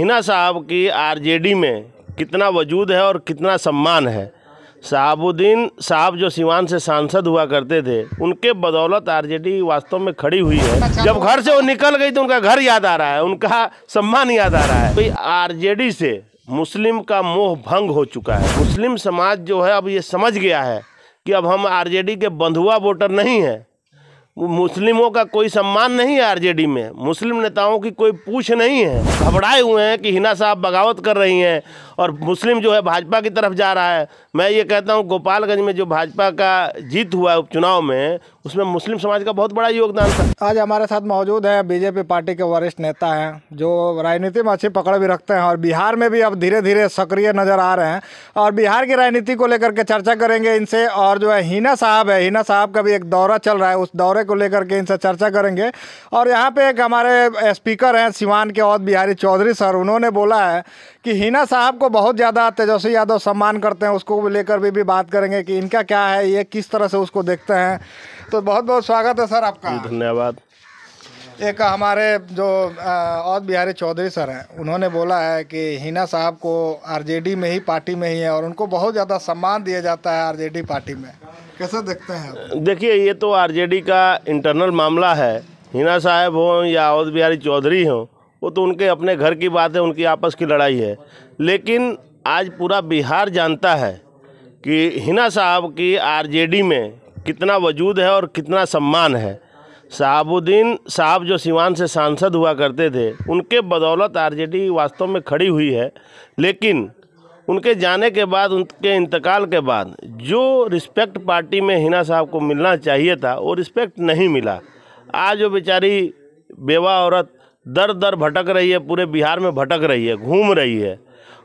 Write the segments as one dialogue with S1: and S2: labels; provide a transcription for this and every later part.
S1: हिना साहब की आरजेडी में कितना वजूद है और कितना सम्मान है शहाबुद्दीन साहब जो सिवान से सांसद हुआ करते थे उनके बदौलत आरजेडी वास्तव में खड़ी हुई है अच्छा। जब घर से वो निकल गई तो उनका घर याद आ रहा है उनका सम्मान याद आ रहा है भाई तो आरजेडी से मुस्लिम का मोह भंग हो चुका है मुस्लिम समाज जो है अब ये समझ गया है कि अब हम आरजेडी के बंधुआ वोटर नहीं हैं मुस्लिमों का कोई सम्मान नहीं है आरजेडी में मुस्लिम नेताओं की कोई पूछ नहीं है घबराए हुए हैं कि हिना साहब बगावत कर रही हैं और मुस्लिम जो है भाजपा की तरफ जा रहा है मैं ये कहता हूँ गोपालगंज में जो भाजपा का जीत हुआ है उपचुनाव में उसमें मुस्लिम समाज का बहुत बड़ा योगदान
S2: था आज हमारे साथ मौजूद है बीजेपी पार्टी के वरिष्ठ नेता हैं जो राजनीति में अच्छी पकड़ भी रखते हैं और बिहार में भी अब धीरे धीरे सक्रिय नज़र आ रहे हैं और बिहार की राजनीति को लेकर के चर्चा करेंगे इनसे और जो है हीना साहब है हीना साहब का भी एक दौरा चल रहा है उस दौरे को लेकर के इनसे चर्चा करेंगे और यहाँ पे एक हमारे स्पीकर हैं सिवान के औद बिहारी चौधरी सर उन्होंने बोला है कि हिना साहब को बहुत ज़्यादा तेजस्वी यादव सम्मान करते हैं उसको लेकर भी, भी बात करेंगे कि इनका क्या है ये किस तरह से उसको देखते हैं तो बहुत बहुत स्वागत है सर आपका धन्यवाद एक हमारे जो औद बिहारी चौधरी सर हैं उन्होंने बोला है कि हिना साहब को आरजेडी में ही पार्टी में ही है और उनको बहुत ज़्यादा सम्मान दिया जाता है आरजेडी पार्टी में कैसे
S1: देखते हैं देखिए ये तो आरजेडी का इंटरनल मामला है हिना साहब हों या औद बिहारी चौधरी हों वो तो उनके अपने घर की बात है उनकी आपस की लड़ाई है लेकिन आज पूरा बिहार जानता है कि हिना साहब की आरजेडी में कितना वजूद है और कितना सम्मान है शहाबुद्दीन साहब जो सिवान से सांसद हुआ करते थे उनके बदौलत आरजेडी वास्तव में खड़ी हुई है लेकिन उनके जाने के बाद उनके इंतकाल के बाद जो रिस्पेक्ट पार्टी में हिना साहब को मिलना चाहिए था वो रिस्पेक्ट नहीं मिला आज वो बेचारी बेवा औरत दर दर भटक रही है पूरे बिहार में भटक रही है घूम रही है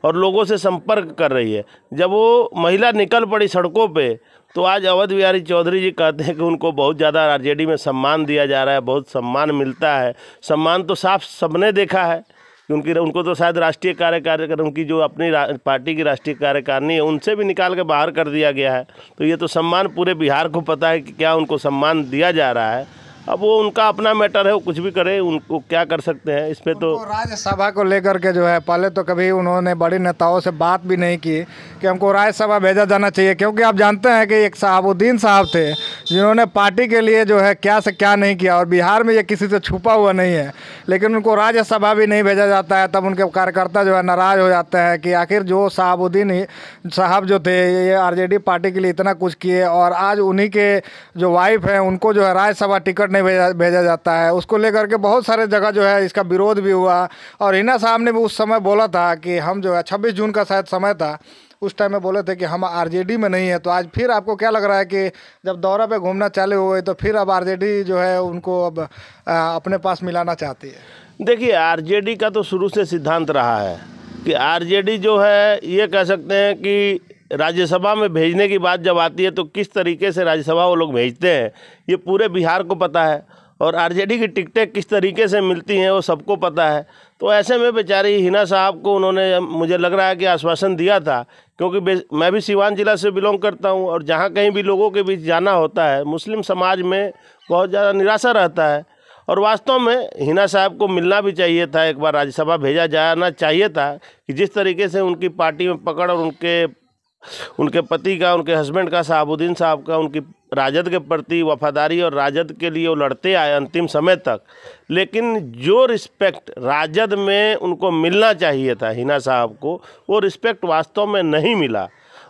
S1: और लोगों से संपर्क कर रही है जब वो महिला निकल पड़ी सड़कों पे तो आज अवध बिहारी चौधरी जी कहते हैं कि उनको बहुत ज़्यादा आरजेडी में सम्मान दिया जा रहा है बहुत सम्मान मिलता है सम्मान तो साफ सबने देखा है क्योंकि उनकी उनको तो शायद राष्ट्रीय कार्यकारिणी उनकी जो अपनी पार्टी की राष्ट्रीय कार्यकारिणी है उनसे भी निकाल के बाहर कर दिया गया है तो ये तो सम्मान पूरे बिहार को पता है कि क्या उनको सम्मान दिया जा रहा है अब वो उनका अपना मैटर है वो कुछ भी करे उनको क्या कर सकते हैं इस पर तो
S2: राज्यसभा को लेकर के जो है पहले तो कभी उन्होंने बड़े नेताओं से बात भी नहीं की कि हमको राज्यसभा भेजा जाना चाहिए क्योंकि आप जानते हैं कि एक साहबुद्दीन साहब थे जिन्होंने पार्टी के लिए जो है क्या से क्या नहीं किया और बिहार में ये किसी से छुपा हुआ नहीं है लेकिन उनको राज्यसभा भी नहीं भेजा जाता है तब उनके कार्यकर्ता जो है नाराज़ हो जाते हैं कि आखिर जो शहाबुद्दीन साहब जो थे ये आर पार्टी के लिए इतना कुछ किए और आज उन्हीं के जो वाइफ हैं उनको जो है राज्यसभा टिकट नहीं भेजा भेजा जाता है उसको लेकर के बहुत सारे जगह जो है इसका विरोध भी हुआ और हिना साहब ने भी उस समय बोला था कि हम जो है छब्बीस जून का शायद समय था उस टाइम में बोले थे कि हम आरजेडी में नहीं है तो आज फिर आपको क्या लग रहा है कि जब दौरा पे घूमना चालू हो गए तो फिर अब आरजेडी जो है उनको अब अपने पास मिलाना चाहती है
S1: देखिए आरजेडी का तो शुरू से सिद्धांत रहा है कि आरजेडी जो है ये कह सकते हैं कि राज्यसभा में भेजने की बात जब आती है तो किस तरीके से राज्यसभा वो लोग भेजते हैं ये पूरे बिहार को पता है और आरजेडी की टिकटें किस तरीके से मिलती हैं वो सबको पता है तो ऐसे में बेचारी हिना साहब को उन्होंने मुझे लग रहा है कि आश्वासन दिया था क्योंकि मैं भी सिवान ज़िला से बिलोंग करता हूँ और जहाँ कहीं भी लोगों के बीच जाना होता है मुस्लिम समाज में बहुत ज़्यादा निराशा रहता है और वास्तव में हिना साहब को मिलना भी चाहिए था एक बार राज्यसभा भेजा जाना चाहिए था कि जिस तरीके से उनकी पार्टी में पकड़ और उनके उनके पति का उनके हस्बैंड का शहाबुद्दीन साहब का उनकी राजद के प्रति वफादारी और राजद के लिए वो लड़ते आए अंतिम समय तक लेकिन जो रिस्पेक्ट राजद में उनको मिलना चाहिए था हिना साहब को वो रिस्पेक्ट वास्तव में नहीं मिला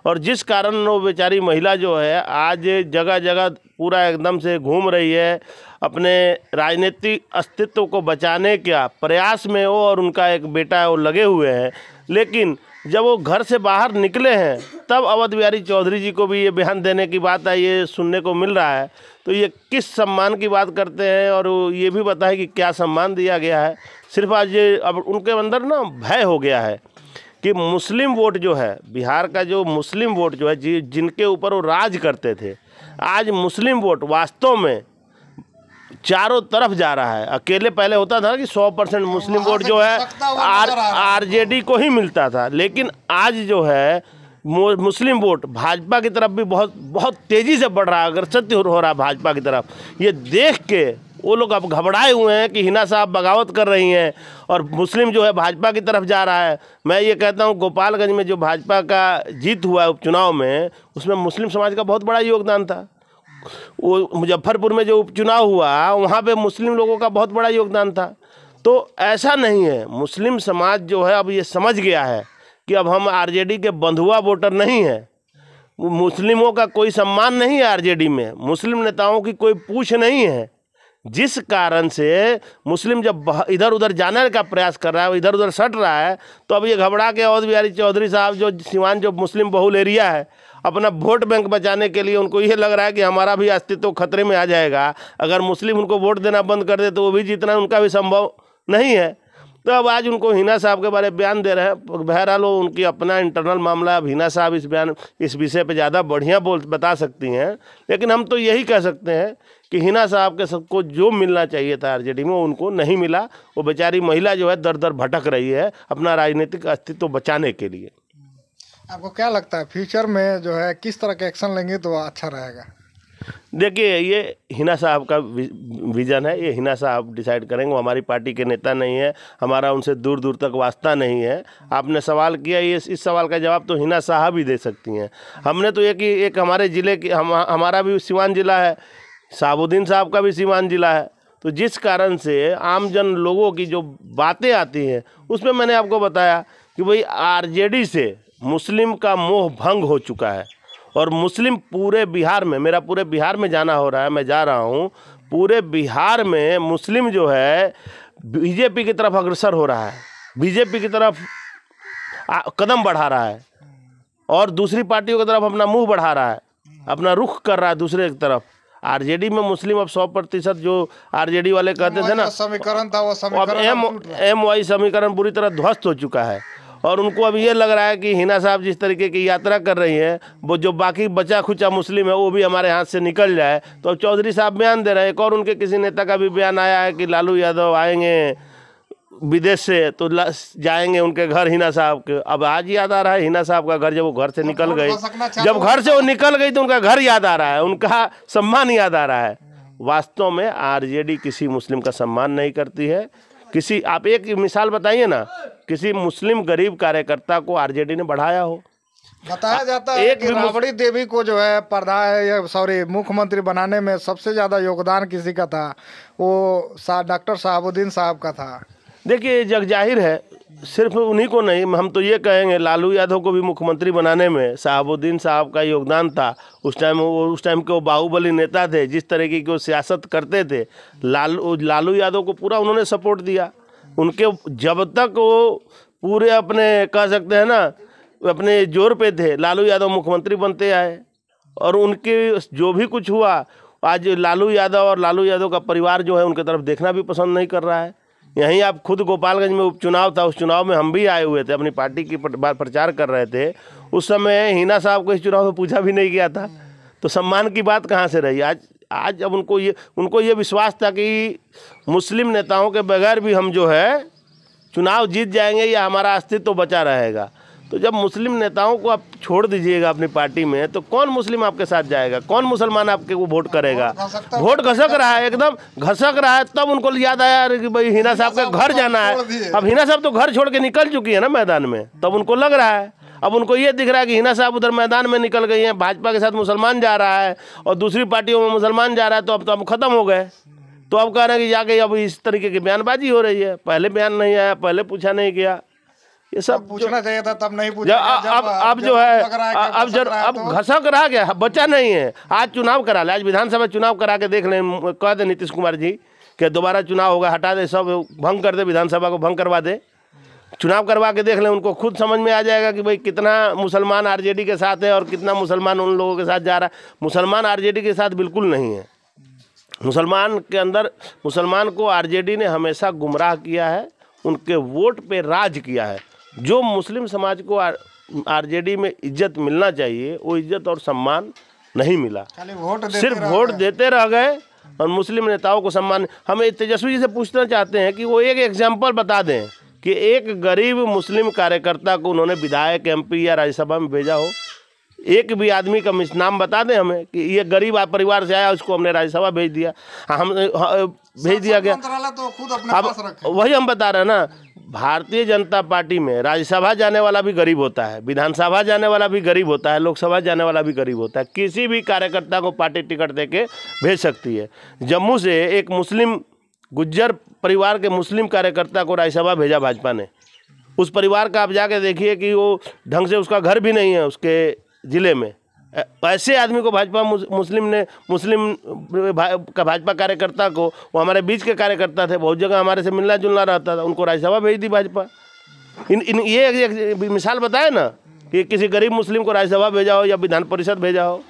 S1: और जिस कारण वो बेचारी महिला जो है आज जगह जगह पूरा एकदम से घूम रही है अपने राजनीतिक अस्तित्व को बचाने का प्रयास में वो और उनका एक बेटा है वो लगे हुए हैं लेकिन जब वो घर से बाहर निकले हैं तब अवध बिहारी चौधरी जी को भी ये बयान देने की बात है ये सुनने को मिल रहा है तो ये किस सम्मान की बात करते हैं और ये भी बताएं कि क्या सम्मान दिया गया है सिर्फ आज ये अब उनके अंदर ना भय हो गया है कि मुस्लिम वोट जो है बिहार का जो मुस्लिम वोट जो है जिनके ऊपर वो राज करते थे आज मुस्लिम वोट वास्तव में चारों तरफ जा रहा है अकेले पहले होता था कि 100 परसेंट मुस्लिम हाँ, वोट जो है आर आरजेडी को ही मिलता था लेकिन आज जो है मुस्लिम वोट भाजपा की तरफ भी बहुत बहुत तेज़ी से बढ़ रहा है सत्य हो रहा है भाजपा की तरफ ये देख के वो लोग अब घबराए हुए हैं कि हिना साहब बगावत कर रही हैं और मुस्लिम जो है भाजपा की तरफ जा रहा है मैं ये कहता हूँ गोपालगंज में जो भाजपा का जीत हुआ है उपचुनाव में उसमें मुस्लिम समाज का बहुत बड़ा योगदान था वो मुजफ्फरपुर में जो उपचुनाव हुआ वहाँ पे मुस्लिम लोगों का बहुत बड़ा योगदान था तो ऐसा नहीं है मुस्लिम समाज जो है अब ये समझ गया है कि अब हम आरजेडी के बंधुआ वोटर नहीं हैं मुस्लिमों का कोई सम्मान नहीं है आरजेडी में मुस्लिम नेताओं की कोई पूछ नहीं है जिस कारण से मुस्लिम जब इधर उधर जाने का प्रयास कर रहा है इधर उधर सट रहा है तो अब ये घबरा के अवध बिहारी चौधरी साहब जो सिवान जो मुस्लिम बहुल एरिया है अपना वोट बैंक बचाने के लिए उनको यह लग रहा है कि हमारा भी अस्तित्व खतरे में आ जाएगा अगर मुस्लिम उनको वोट देना बंद कर दे तो वो भी जीतना उनका भी संभव नहीं है तो अब आज उनको हिना साहब के बारे में बयान दे रहे हैं बहरहाल वो उनकी अपना इंटरनल मामला अब हिना साहब इस बयान इस विषय पे ज़्यादा बढ़िया बोल बता सकती हैं लेकिन हम तो यही कह सकते हैं कि हिना साहब के सबको जो मिलना चाहिए था आरजेडी में उनको नहीं मिला वो बेचारी महिला जो है दर दर भटक रही है अपना राजनीतिक अस्तित्व बचाने के लिए
S2: आपको क्या लगता है फ्यूचर में जो है किस तरह के एक्शन लेंगे तो अच्छा रहेगा
S1: देखिए ये हिना साहब का विज़न है ये हिना साहब डिसाइड करेंगे वो हमारी पार्टी के नेता नहीं है हमारा उनसे दूर दूर तक वास्ता नहीं है आपने सवाल किया ये इस सवाल का जवाब तो हिना साहब ही दे सकती हैं हमने तो एक ही एक हमारे ज़िले की हम हमारा भी सिवान ज़िला है साबुद्दीन साहब का भी सिवान ज़िला है तो जिस कारण से आमजन लोगों की जो बातें आती हैं उसमें मैंने आपको बताया कि भाई आर से मुस्लिम का मोह भंग हो चुका है और मुस्लिम पूरे बिहार में मेरा पूरे बिहार में जाना हो रहा है मैं जा रहा हूँ पूरे बिहार में मुस्लिम जो है बीजेपी की तरफ अग्रसर हो रहा है बीजेपी की तरफ कदम बढ़ा रहा है और दूसरी पार्टियों की तरफ अपना मुंह बढ़ा रहा है अपना रुख कर रहा है दूसरे की तरफ आरजेडी में मुस्लिम अब सौ प्रतिशत जो आरजेडी वाले कहते थे ना
S2: समीकरण था वो समीकरण एम
S1: एम वाई समीकरण पूरी तरह ध्वस्त हो चुका है और उनको अब ये लग रहा है कि हिना साहब जिस तरीके की यात्रा कर रही हैं वो जो बाकी बचा खुचा मुस्लिम है वो भी हमारे हाथ से निकल जाए तो अब चौधरी साहब बयान दे रहे हैं एक और उनके किसी नेता का भी बयान आया है कि लालू यादव आएंगे विदेश से तो जाएंगे उनके घर हिना साहब के अब आज याद आ रहा है हिना साहब का घर जब वो घर से निकल तो गई जब घर से वो निकल गई तो उनका घर याद आ रहा है उनका सम्मान याद आ रहा है वास्तव में आरजेडी किसी मुस्लिम का सम्मान नहीं करती है किसी आप एक मिसाल बताइए ना किसी मुस्लिम गरीब कार्यकर्ता को आरजेडी ने बढ़ाया हो
S2: बताया जाता है एक कि राबड़ी देवी को जो है प्रधान सॉरी मुख्यमंत्री बनाने में सबसे ज़्यादा योगदान किसी का था वो डॉक्टर साहबुद्दीन साहब का था
S1: देखिए जग जाहिर है सिर्फ उन्हीं को नहीं हम तो ये कहेंगे लालू यादव को भी मुख्यमंत्री बनाने में शहाबुद्दीन साहब का योगदान था उस टाइम वो उस टाइम के वो बाहुबली नेता थे जिस तरीके की वो सियासत करते थे लालू लालू यादव को पूरा उन्होंने सपोर्ट दिया उनके जब तक वो पूरे अपने कह सकते हैं ना अपने जोर पे थे लालू यादव मुख्यमंत्री बनते आए और उनके जो भी कुछ हुआ आज लालू यादव और लालू यादव का परिवार जो है उनके तरफ देखना भी पसंद नहीं कर रहा है यहीं आप खुद गोपालगंज में उपचुनाव था उस चुनाव में हम भी आए हुए थे अपनी पार्टी की बार प्रचार कर रहे थे उस समय हिना साहब को इस चुनाव में पूछा भी नहीं गया था तो सम्मान की बात कहाँ से रही आज आज अब उनको ये उनको ये विश्वास था कि मुस्लिम नेताओं के बगैर भी हम जो है चुनाव जीत जाएंगे या हमारा अस्तित्व तो बचा रहेगा तो जब मुस्लिम नेताओं को आप छोड़ दीजिएगा अपनी पार्टी में तो कौन मुस्लिम आपके साथ जाएगा कौन मुसलमान आपके को वोट करेगा वोट तो- घसक रहा है एकदम घसक रहा है तब उनको याद आया अरे कि भाई हिना साहब का घर जाना है अब हिना साहब तो घर छोड़ के निकल चुकी है ना मैदान में तब उनको लग रहा है अब उनको ये दिख रहा है कि हिना साहब उधर मैदान में निकल गई हैं भाजपा के साथ मुसलमान जा रहा है और दूसरी पार्टियों में मुसलमान जा रहा है तो अब तो हम खत्म हो गए तो अब कह रहे हैं कि जाके अब इस तरीके की बयानबाजी हो रही है पहले बयान नहीं आया पहले पूछा नहीं गया ये सब
S2: पूछना चाहिए था तब नहीं पूछा अब अब जो है अब जब अब तो। घसक
S1: रहा गया बचा नहीं है आज चुनाव करा ले आज विधानसभा चुनाव करा के देख लें कह दे नीतीश कुमार जी कि दोबारा चुनाव होगा हटा दे सब भंग कर दे विधानसभा को भंग करवा दे चुनाव करवा के देख लें उनको खुद समझ में आ जाएगा कि भाई कितना मुसलमान आरजेडी के साथ है और कितना मुसलमान उन लोगों के साथ जा रहा है मुसलमान आरजेडी के साथ बिल्कुल नहीं है मुसलमान के अंदर मुसलमान को आरजेडी ने हमेशा गुमराह किया है उनके वोट पे राज किया है जो मुस्लिम समाज को आरजेडी में इज्जत मिलना चाहिए वो इज्जत और सम्मान नहीं मिला
S2: वोट सिर्फ
S1: वोट देते रह गए और मुस्लिम नेताओं को सम्मान हम तेजस्वी जी से पूछना चाहते हैं कि वो एक एग्जाम्पल बता दें कि एक गरीब मुस्लिम कार्यकर्ता को उन्होंने विधायक एमपी या राज्यसभा में भेजा हो एक भी आदमी का नाम बता दें हमें कि ये गरीब परिवार से आया उसको हमने राज्यसभा भेज दिया हम हाँ, भेज दिया गया तो
S2: खुद अपने अब पास
S1: वही हम बता रहे हैं ना भारतीय जनता पार्टी में राज्यसभा जाने वाला भी गरीब होता है विधानसभा जाने वाला भी गरीब होता है लोकसभा जाने वाला भी गरीब होता है किसी भी कार्यकर्ता को पार्टी टिकट दे के भेज सकती है जम्मू से एक मुस्लिम गुज्जर परिवार के मुस्लिम कार्यकर्ता को राज्यसभा भेजा भाजपा ने उस परिवार का आप जाके देखिए कि वो ढंग से उसका घर भी नहीं है उसके ज़िले में ऐसे आदमी को भाजपा मुस्लिम ने मुस्लिम का भाजपा कार्यकर्ता को वो हमारे बीच के कार्यकर्ता थे बहुत जगह हमारे से मिलना जुलना रहता था उनको राज्यसभा भेज दी भाजपा इन इन ये एक मिसाल बताए ना कि किसी गरीब मुस्लिम को राज्यसभा भेजा हो या विधान परिषद भेजा हो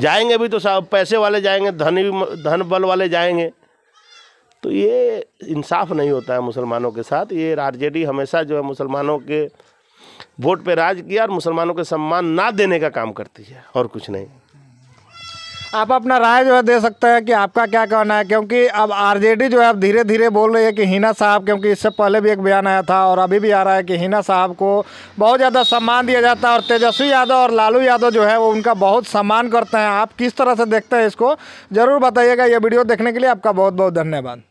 S1: जाएंगे भी तो पैसे वाले जाएंगे धनी धन बल वाले जाएंगे तो ये इंसाफ नहीं होता है मुसलमानों के साथ ये आर हमेशा जो है मुसलमानों के वोट पे राज किया और मुसलमानों के सम्मान ना देने का काम करती है और कुछ नहीं
S2: आप अपना राय जो है दे सकते हैं कि आपका क्या कहना है क्योंकि अब आरजेडी जो है अब धीरे धीरे बोल रही है कि हिना साहब क्योंकि इससे पहले भी एक बयान आया था और अभी भी आ रहा है कि हिना साहब को बहुत ज़्यादा सम्मान दिया जाता है और तेजस्वी यादव और लालू यादव जो है वो उनका बहुत सम्मान करते हैं आप किस तरह से देखते हैं इसको ज़रूर बताइएगा ये वीडियो देखने के लिए आपका बहुत बहुत धन्यवाद